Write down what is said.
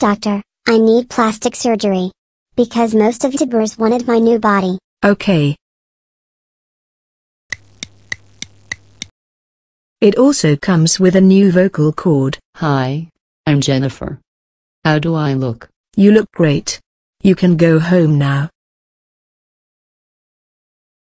Doctor, I need plastic surgery. Because most of Tibbers wanted my new body. Okay. It also comes with a new vocal cord. Hi, I'm Jennifer. How do I look? You look great. You can go home now.